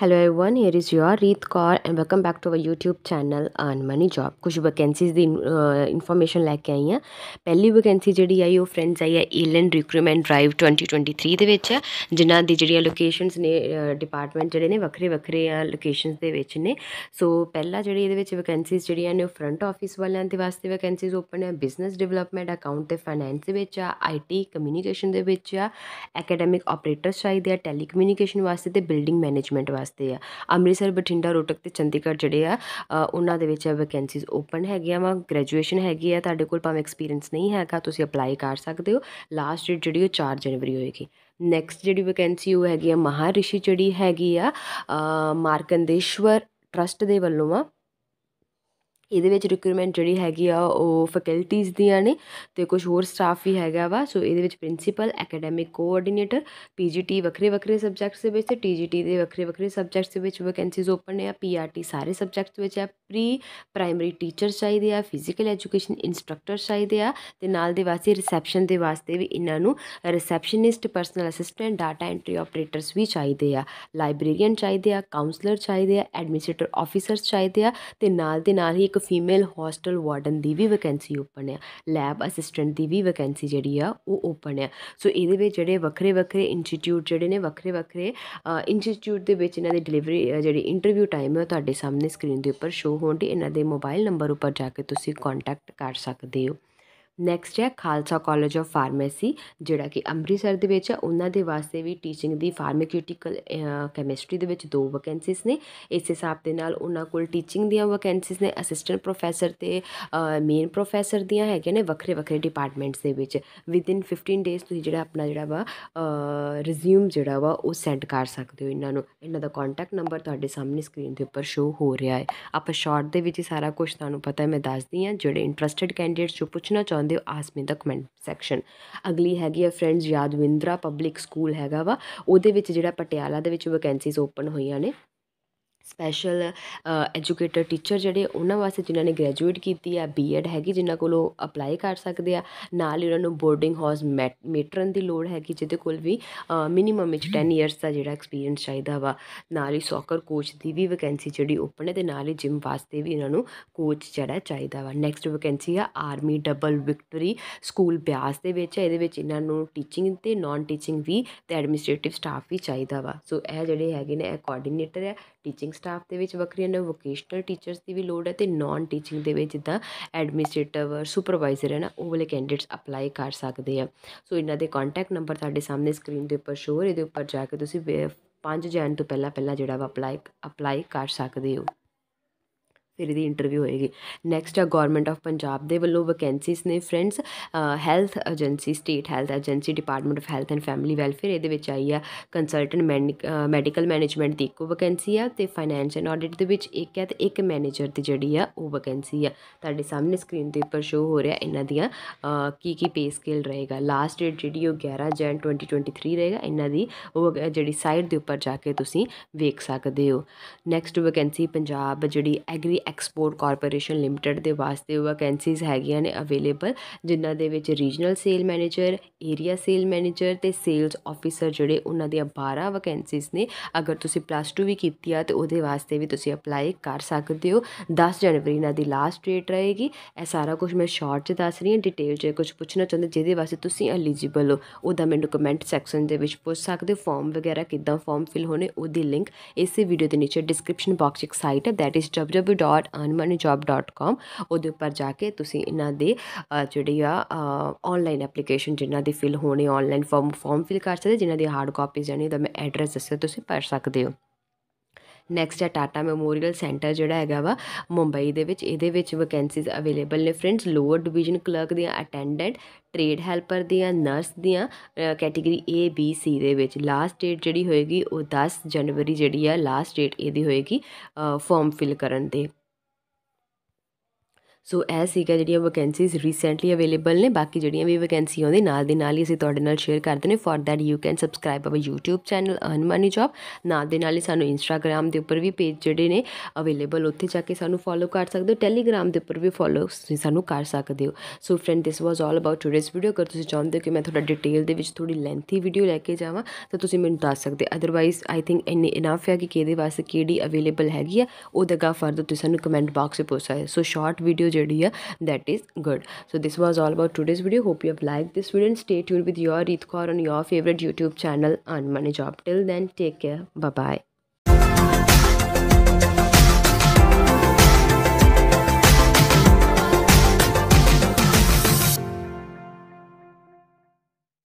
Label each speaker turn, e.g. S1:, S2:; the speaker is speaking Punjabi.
S1: hello everyone here is your Reet Kaur and welcome back to our YouTube channel earn money job ਕੁਝ ਵੈਕੈਂਸੀਜ਼ ਦੀ ਇਨਫੋਰਮੇਸ਼ਨ ਲੈ ਕੇ ਆਈ ਆ ਪਹਿਲੀ ਵੈਕੈਂਸੀ ਜਿਹੜੀ ਆਈ ਉਹ ਫਰੈਂਡਸ ਆਈ ਆ ਈਲਨ ਰਿਕਰੂਟਮੈਂਟ ਡਰਾਈਵ 2023 ਦੇ ਵਿੱਚ ਹੈ ਜਿਨ੍ਹਾਂ ਦੀ ਜਿਹੜੀਆਂ ਲੋਕੇਸ਼ਨਸ ਨੇ ਡਿਪਾਰਟਮੈਂਟ ਜਿਹੜੇ ਨੇ ਵੱਖਰੇ ਵੱਖਰੇ ਆ ਲੋਕੇਸ਼ਨਸ ਦੇ ਵਿੱਚ ਨੇ ਸੋ ਪਹਿਲਾ ਜਿਹੜੀ ਇਹਦੇ ਵਿੱਚ ਵੈਕੈਂਸੀਜ਼ ਜਿਹੜੀਆਂ ਨੇ ਉਹ ਫਰੰਟ ਆਫਿਸ ਵਾਲਿਆਂ ਦੇ ਵਾਸਤੇ ਵੈਕੈਂਸੀਜ਼ ਓਪਨ ਹੈ ਬਿਜ਼ਨਸ ਡਿਵੈਲਪਮੈਂਟ ਅਕਾਊਂਟ ਤੇ ਫਾਈਨੈਂਸ ਦੇ ਵਿੱਚ ਆ ਆਈਟੀ ਕਮਿਊਨੀਕੇਸ਼ਨ ਦੇ ਵਿੱਚ ਆ ਅਕੈਡੈਮਿਕ ਆਪਰੇਟਰਸ ਚਾਹੀਦੇ ਆ ਟੈਲੀਕਮਿਊਨੀਕੇਸ਼ਨ ਵਾਸਤੇ ਤੇ ਬਿਲਡਿੰਗ ਮੈਨੇਜਮੈਂਟ ਵਾਸਤੇ ਵਾਸਤੇ ਆ ਅੰਮ੍ਰਿਤਸਰ ਬਠਿੰਡਾ ਰੋਟਕ ਤੇ ਚੰਡੀਗੜ੍ਹ ਜਿਹੜੇ ਆ ਉਹਨਾਂ ਦੇ ਵਿੱਚ ਵੈਕੈਂਸੀਜ਼ ਓਪਨ ਹੈਗੀਆਂ ਵਾ ਗ੍ਰੈਜੂਏਸ਼ਨ ਹੈਗੀ ਆ ਤੁਹਾਡੇ ਕੋਲ ਭਾਵੇਂ ਐਕਸਪੀਰੀਅੰਸ ਨਹੀਂ ਹੈਗਾ ਤੁਸੀਂ ਅਪਲਾਈ ਕਰ ਸਕਦੇ ਹੋ ਲਾਸਟ ਡੇਟ ਜਿਹੜੀ ਉਹ 4 ਜਨਵਰੀ ਹੋਏਗੀ ਨੈਕਸਟ ਜਿਹੜੀ ਵੈਕੈਂਸੀ ਉਹ ਹੈਗੀ ਆ ਮਹਾਰਿਸ਼ੀ ਜਿਹੜੀ ਹੈਗੀ ਆ ਮਾਰਕੰਦੇਸ਼ਵਰ ਟਰਸਟ ਦੇ ਵੱਲੋਂ ਆ ਇਹਦੇ ਵਿੱਚ ਰਿਕਰੂਟਮੈਂਟ ਜਿਹੜੀ ਹੈਗੀ ਆ ਉਹ ਫੈਕਲਟੀਜ਼ ਦੀਆਂ ਨੇ ਤੇ ਕੁਝ ਹੋਰ ਸਟਾਫ ਵੀ ਹੈਗਾ ਵਾ ਸੋ ਇਹਦੇ ਵਿੱਚ ਪ੍ਰਿੰਸੀਪਲ ਅਕੈਡੈਮਿਕ ਕੋਆਰਡੀਨੇਟਰ ਪੀਜੀਟੀ ਵੱਖਰੇ ਵੱਖਰੇ ਸਬਜੈਕਟਸ ਦੇ ਵਿੱਚ ਤੇ ਟੀਜੀਟੀ ਦੇ ਵੱਖਰੇ ਵੱਖਰੇ ਸਬਜੈਕਟਸ ਦੇ ਵਿੱਚ ਵੈਕੈਂਸੀਜ਼ ਓਪਨ ਨੇ ਆ ਪੀਆਰਟੀ e ਸਾਰੇ ਸਬਜੈਕਟਸ ਵਿੱਚ ਆ ਪ੍ਰੀ ਪ੍ਰਾਇਮਰੀ ਟੀਚਰ ਚਾਹੀਦੇ ਆ ਫਿਜ਼ੀਕਲ ਐਜੂਕੇਸ਼ਨ ਇਨਸਟ੍ਰਕਟਰ ਚਾਹੀਦੇ ਆ ਤੇ ਨਾਲ ਦੇ ਵਾਸਤੇ ਰਿਸੈਪਸ਼ਨ ਦੇ ਵਾਸਤੇ ਵੀ ਇਹਨਾਂ ਨੂੰ receptionist personal assistant data entry operators ਵੀ ਚਾਹੀਦੇ ਆ ਲਾਇਬ੍ਰੇਰੀਅਨ ਚਾਹੀਦੇ ਆ ਕਾਉਂਸਲਰ ਚਾਹੀਦੇ ਆ ਐਡਮਿਨਿਸਟ੍ਰੇਟਰ ਆਫੀਸਰਸ ਚਾਹੀਦੇ ਆ ਤੇ ਨਾਲ ਦੇ ਨਾਲ ਹੀ ਇੱਕ ਫੀਮੇਲ ਹੋਸਟਲ ਵਾਰਡਨ ਦੀ ਵੀ ਵੈਕੈਂਸੀ ਓਪਨ ਆ ਲੈਬ ਅਸਿਸਟੈਂਟ ਦੀ ਵੀ ਵੈਕੈਂਸੀ ਜਿਹੜੀ ਆ ਉਹ ਓਪਨ ਆ ਸੋ ਇਹਦੇ ਵਿੱਚ ਜਿਹੜੇ ਵੱਖਰੇ ਵੱਖਰੇ ਇੰਸਟੀਚਿਊਟ ਜਿਹੜੇ ਨੇ ਵੱਖਰੇ ਵੱਖਰੇ ਇੰਸਟੀਚਿਊਟ ਦੇ ਵਿੱਚ ਇਹਨਾਂ ਦੀ ਡਿਲੀਵਰੀ ਜਿਹੜੀ ਇੰਟਰਵਿਊ ਟਾਈਮ ਹੈ ਉਹ ਤੁਹਾਡੇ ਸਾਹਮਣੇ ਸਕਰੀਨ ਦੇ ਉੱਪਰ ਸ਼ੋ ਹੋਣ ਦੀ ਇਹਨਾਂ ਦੇ ਮੋਬਾਈਲ ਨੰਬਰ ਉੱਪਰ ਜਾ ਕੇ ਤੁਸੀਂ ਕੰਟੈਕਟ ਕਰ ਸਕਦੇ ਹੋ ਨੈਕਸਟ ਹੈ ਖਾਲਸਾ ਕਾਲਜ ਆਫ ਫਾਰਮੇਸੀ ਜਿਹੜਾ ਕਿ ਅੰਮ੍ਰਿਤਸਰ ਦੇ ਵਿੱਚ ਹੈ ਉਹਨਾਂ ਦੇ ਵਾਸਤੇ ਵੀ ਟੀਚਿੰਗ ਦੀ ਫਾਰਮਾਕਿਊਟੀਕਲ ਕੈਮਿਸਟਰੀ ਦੇ ਵਿੱਚ ਦੋ ਵੈਕੈਂਸੀਜ਼ ਨੇ ਇਸ ਹਿਸਾਬ ਦੇ ਨਾਲ ਉਹਨਾਂ ਕੋਲ ਟੀਚਿੰਗ ਦੀਆਂ ਵੈਕੈਂਸੀਜ਼ ਨੇ ਅਸਿਸਟੈਂਟ ਪ੍ਰੋਫੈਸਰ ਤੇ ਮੇਨ ਪ੍ਰੋਫੈਸਰ ਦੀਆਂ ਹੈਗੇ ਨੇ ਵੱਖਰੇ ਵੱਖਰੇ ਡਿਪਾਰਟਮੈਂਟਸ ਦੇ ਵਿੱਚ ਵਿਦ ਇਨ 15 ਡੇਸ ਤੁਸੀਂ ਜਿਹੜਾ ਆਪਣਾ ਜਿਹੜਾ ਵਾ ਰਿਜ਼ਿਊਮ ਜਿਹੜਾ ਵਾ ਉਹ ਸੈਂਡ ਕਰ ਸਕਦੇ ਹੋ ਇਹਨਾਂ ਨੂੰ ਇਹਨਾਂ ਦਾ ਕੰਟੈਕਟ ਨੰਬਰ ਤੁਹਾਡੇ ਸਾਹਮਣੇ ਸਕਰੀਨ ਦੇ ਉੱਪਰ ਸ਼ੋ ਹੋ ਰਿਹਾ ਹੈ ਆਪਾਂ ਸ਼ਾਰਟ ਦੇ ਵਿੱਚ ਸਾਰਾ ਕੁਝ ਤੁਹਾਨੂੰ ਪਤਾ ਹੈ ਮੈਂ ਦੱਸਦੀ ਹਾਂ ਜਿਹੜੇ ਇੰਟਰਸਟਿਡ ਕੈਂਡੀਡੇਟਸ ਜੋ ਪੁੱਛਣਾ ਚਾਹੁੰਦੇ ਚਾਹੁੰਦੇ ਹੋ ਮੀ ਦਾ ਕਮੈਂਟ ਸੈਕਸ਼ਨ ਅਗਲੀ ਹੈਗੀ ਆ ਫਰੈਂਡਸ ਯਾਦਵਿੰਦਰਾ ਪਬਲਿਕ ਸਕੂਲ ਹੈਗਾ ਵਾ ਉਹਦੇ ਵਿੱਚ ਜਿਹੜਾ ਪਟਿਆਲਾ ਦੇ ਵਿੱਚ ਵੈਕੈਂਸੀਜ਼ ਓਪਨ ਹੋਈਆਂ ਨੇ ਸਪੈਸ਼ਲ ਐਜੂਕੇਟਰ ਟੀਚਰ ਜਿਹੜੇ ਉਹਨਾਂ ਵਾਸਤੇ ਜਿਨ੍ਹਾਂ ਨੇ ਗ੍ਰੈਜੂਏਟ ਕੀਤੀ ਆ ਬੀਐਡ ਹੈਗੀ ਜਿਨ੍ਹਾਂ ਕੋਲ ਉਹ ਅਪਲਾਈ ਕਰ ਸਕਦੇ ਆ ਨਾਲ ਹੀ ਉਹਨਾਂ ਨੂੰ ਬੋਰਡਿੰਗ ਹਾਊਸ ਮੈਟਰਨ ਦੀ ਲੋੜ ਹੈਗੀ ਜਿਹਦੇ ਕੋਲ ਵੀ ਮਿਨੀਮਮ ਵਿੱਚ 10 ਇਅਰਸ ਦਾ ਜਿਹੜਾ ਐਕਸਪੀਰੀਅੰਸ ਚਾਹੀਦਾ ਵਾ ਨਾਲ ਹੀ ਸੌਕਰ ਕੋਚ ਦੀ ਵੀ ਵੈਕੈਂਸੀ ਜਿਹੜੀ ਓਪਨ ਹੈ ਤੇ ਨਾਲ ਹੀ ਜਿਮ ਵਾਸਤੇ ਵੀ ਇਹਨਾਂ ਨੂੰ ਕੋਚ ਜਿਹੜਾ ਚਾਹੀਦਾ ਵਾ ਨੈਕਸਟ ਵੈਕੈਂਸੀ ਆ army double victory school Beas ਦੇ ਵਿੱਚ ਹੈ ਇਹਦੇ ਵਿੱਚ ਇਹਨਾਂ ਨੂੰ ਟੀਚਿੰਗ ਤੇ ਨਾਨ ਟੀਚਿੰਗ ਵੀ ਤੇ ਐਡਮਿਨਿਸਟ੍ਰੇਟਿਵ ਸਟਾਫ ਵੀ ਚਾਹੀਦਾ ਵਾ ਸੋ ਇਹ ਜਿਹੜੇ ਹੈਗੇ ਨੇ ਕੋਆਰਡੀਨੇਟਰ ਹੈ ਟੀਚਿੰਗ ਸਟਾਫ ਦੇ ਵਿੱਚ ਵੱਖਰੀਆਂ ਨੇ ਵੋਕੇਸ਼ਨਲ ਟੀਚਰਸ ਦੀ ਵੀ ਲੋੜ ਹੈ ਤੇ ਨਾਨ ਟੀਚਿੰਗ ਦੇ ਵਿੱਚ ਜਿੱਦਾਂ ਐਡਮਿਨਿਸਟ੍ਰੇਟਿਵ ਸੁਪਰਵਾਈਜ਼ਰ ਹੈ ਨਾ ਉਹ ਵਾਲੇ ਕੈਂਡੀਡੇਟਸ ਅਪਲਾਈ ਕਰ ਸਕਦੇ ਆ ਸੋ ਇਹਨਾਂ ਦੇ ਕੰਟੈਕਟ ਨੰਬਰ ਤੁਹਾਡੇ ਸਾਹਮਣੇ ਸਕਰੀਨ ਦੇ ਉੱਪਰ ਸ਼ੋਅ ਹੋ ਦੇ ਉੱਪਰ ਜਾ ਕੇ ਤੁਸੀਂ 5 ਜਨ ਤੋਂ ਪਹਿਲਾਂ ਪਹਿਲਾਂ ਜਿਹੜਾ ਵਾ ਅਪਲਾਈ ਅਪਲਾਈ ਕਰ ਸਕਦੇ ਹੋ ਫਿਰ ਇਹਦੀ ਇੰਟਰਵਿਊ ਹੋਏਗੀ ਨੈਕਸਟ ਆ ਗਵਰਨਮੈਂਟ ਆਫ ਪੰਜਾਬ ਦੇ ਵੱਲੋਂ ਵੈਕੈਂਸੀਜ਼ ਨੇ friends health agency state health agency department of health and family welfare ਇਹਦੇ ਵਿੱਚ ਆਈ ਆ ਕੰਸਲਟੈਂਟ ਮੈਡੀਕਲ ਮੈਨੇਜਮੈਂਟ ਦੀ ਇੱਕੋ ਵੈਕੈਂਸੀ ਆ ਤੇ ਫਾਈਨੈਂਸ ਐਂਡ ਆਡਿਟ ਦੇ ਵਿੱਚ ਇੱਕ ਹੈ ਤੇ ਇੱਕ ਮੈਨੇਜਰ ਦੀ ਜਿਹੜੀ ਆ ਉਹ ਵੈਕੈਂਸੀ ਆ ਤੁਹਾਡੇ ਸਾਹਮਣੇ ਸਕਰੀਨ ਤੇ ਉੱਪਰ ਸ਼ੋ ਹੋ ਰਿਹਾ ਇਹਨਾਂ ਦੀਆਂ ਕੀ ਕੀ ਪੇ ਸਕੇਲ ਰਹੇਗਾ ਲਾਸਟ ਡੇਟ ਜਿਹੜੀ ਉਹ 11 ਜਨ 2023 ਰਹੇਗਾ ਇਹਨਾਂ ਦੀ ਉਹ ਜਿਹੜੀ ਸਾਈਟ ਦੇ ਉੱਪਰ ਜਾ ਕੇ ਤੁਸੀਂ ਵੇਖ ਸਕਦੇ ਹੋ ਨੈਕਸਟ ਵੈਕੈਂਸੀ ਪੰਜਾਬ ਜਿਹੜੀ ਐਗਰੀ ਐਕਸਪੋਰਟ ਕਾਰਪੋਰੇਸ਼ਨ ਲਿਮਟਿਡ ਦੇ ਵਾਸਤੇ ਵੈਕੈਂਸੀਜ਼ ਹੈਗੀਆਂ ਨੇ ਅਵੇਲੇਬਲ ਜਿਨ੍ਹਾਂ ਦੇ ਵਿੱਚ regional sale manager area sale manager ਤੇ ਸੇਲਸ ਆਫੀਸਰ ਜਿਹੜੇ ਉਹਨਾਂ ਦੀਆਂ 12 ਵੈਕੈਂਸੀਜ਼ ਨੇ ਅਗਰ ਤੁਸੀਂ ਪਲੱਸ 2 ਵੀ ਕੀਤੀ ਆ ਤੇ ਉਹਦੇ ਵਾਸਤੇ ਵੀ ਤੁਸੀਂ ਅਪਲਾਈ ਕਰ ਸਕਦੇ ਹੋ 10 ਜਨਵਰੀ ਨਾਲ ਦੀ ਲਾਸਟ ਡੇਟ ਰਹੇਗੀ ਇਹ ਸਾਰਾ ਕੁਝ ਮੈਂ ਸ਼ਾਰਟ 'ਚ ਦੱਸ ਰਹੀ ਹਾਂ ਡਿਟੇਲ 'ਚ ਕੁਝ ਪੁੱਛਣਾ ਚਾਹੁੰਦੇ ਜਿਹਦੇ ਵਾਸਤੇ ਤੁਸੀਂ ਐਲੀਜੀਬਲ ਹੋ ਉਹਦਾ ਮੈਨੂੰ ਕਮੈਂਟ ਸੈਕਸ਼ਨ ਦੇ ਵਿੱਚ ਪੁੱਛ ਸਕਦੇ ਹੋ ਫਾਰਮ ਵਗੈਰਾ ਕਿੱਦਾਂ ਫਾਰਮ ਫਿਲ ਹੋਣੇ ਉਹਦੀ ਲਿੰਕ ਇਸੇ ਵੀਡੀਓ ਦੇ ਨੀਚੇ ਡਿਸਕ੍ਰਿਪਸ਼ਨ ਬਾਕਸ 'ਚ ਇੱਕ ਸਾਈਟ ਹੈ ਥੈਟ ਇਜ਼ www www.earnmoneyjob.com ਉਹਦੇ ਉੱਪਰ ਜਾ ਕੇ ਤੁਸੀਂ ਇਹਨਾਂ ਦੇ ਜਿਹੜੀ ਆ ਆਨਲਾਈਨ ਐਪਲੀਕੇਸ਼ਨ ਜਿਨ੍ਹਾਂ ਦੇ ਫਿਲ ਹੋਣੇ ਆਨਲਾਈਨ ਫਾਰਮ ਫਾਰਮ ਫਿਲ ਕਰ ਸਕਦੇ ਜਿਨ੍ਹਾਂ ਦੀ ਹਾਰਡ ਕਾਪੀਜ਼ ਜਾਨੀ ਤਾਂ ਮੈਂ ਐਡਰੈਸ ਦੱਸਿਆ ਤੁਸੀਂ ਭਰ ਸਕਦੇ ਹੋ ਨੈਕਸਟ ਹੈ ਟਾਟਾ ਮੈਮੋਰੀਅਲ ਸੈਂਟਰ ਜਿਹੜਾ ਹੈਗਾ ਵਾ ਮੁੰਬਈ ਦੇ ਵਿੱਚ ਇਹਦੇ ਵਿੱਚ ਵੈਕੈਂਸੀਜ਼ ਅਵੇਲੇਬਲ ਨੇ ਫਰੈਂਡਸ ਲੋਅਰ ਡਿਵੀਜ਼ਨ ਕਲਰਕ ਦੀਆਂ ਅਟੈਂਡੈਂਟ ਟ੍ਰੇਡ ਹੈਲਪਰ ਦੀਆਂ ਨਰਸ ਦੀਆਂ ਕੈਟਾਗਰੀ A B C ਦੇ ਵਿੱਚ ਲਾਸਟ ਡੇਟ ਜਿਹੜੀ ਹੋਏਗੀ ਉਹ 10 ਜਨਵਰੀ ਜਿਹੜੀ ਆ ਲਾਸਟ ਡੇਟ ਇਹਦੀ ਹੋਏਗੀ ਫਾਰਮ ਫਿਲ ਕਰਨ ਦੇ ਸੋ ਐ ਸੀਗਾ ਜਿਹੜੀਆਂ ਵੈਕੈਂਸੀਜ਼ ਰੀਸੈਂਟਲੀ ਅਵੇਲੇਬਲ ਨੇ ਬਾਕੀ ਜਿਹੜੀਆਂ ਵੀ ਵੈਕੈਂਸੀ ਆਉਂਦੇ ਨਾਲ ਦੇ ਨਾਲ ਹੀ ਅਸੀਂ ਤੁਹਾਡੇ ਨਾਲ ਸ਼ੇਅਰ ਕਰਦੇ ਨੇ for that you can subscribe our YouTube channel earn money job ਨਾਲ ਦੇ ਨਾਲ ਹੀ ਸਾਨੂੰ Instagram ਦੇ ਉੱਪਰ ਵੀ ਪੇਜ ਜਿਹੜੇ ਨੇ ਅਵੇਲੇਬਲ ਉੱਥੇ ਜਾ ਕੇ ਸਾਨੂੰ ਫੋਲੋ ਕਰ ਸਕਦੇ ਹੋ Telegram ਦੇ ਉੱਪਰ ਵੀ ਫੋਲੋ ਸਾਨੂੰ ਕਰ ਸਕਦੇ ਹੋ so friend this was all about today's video ਕਰ ਤੁਸੀਂ ਚਾਹੁੰਦੇ ਹੋ ਕਿ ਮੈਂ ਤੁਹਾਡਾ ਡਿਟੇਲ ਦੇ ਵਿੱਚ ਥੋੜੀ ਲੈਂਥੀ ਵੀਡੀਓ ਲੈ ਕੇ ਜਾਵਾਂ ਤਾਂ ਤੁਸੀਂ ਮੈਨੂੰ ਦੱਸ ਸਕਦੇ ਅਦਰਵਾਈਜ਼ ਆਈ ਥਿੰਕ ਇਨੀ ਇਨਾਫ ਹੈ ਕਿ ਕਿਹਦੇ ਵਾਸਤੇ ਕਿਹੜੀ ਅਵੇਲੇਬਲ ਹੈਗੀ ਆ ਉਹ ਦਗਾ ਫਰਦ ਤੁਸੀਂ ਸਾਨੂੰ ਕਮੈਂਟ ਬਾਕਸ ਵਿੱਚ ਪੁੱਛ ਸਕਦੇ so short video here that is good so this was all about today's video hope you have liked this video and stay tuned with your Reeth on your favorite youtube channel And money job till then take care bye bye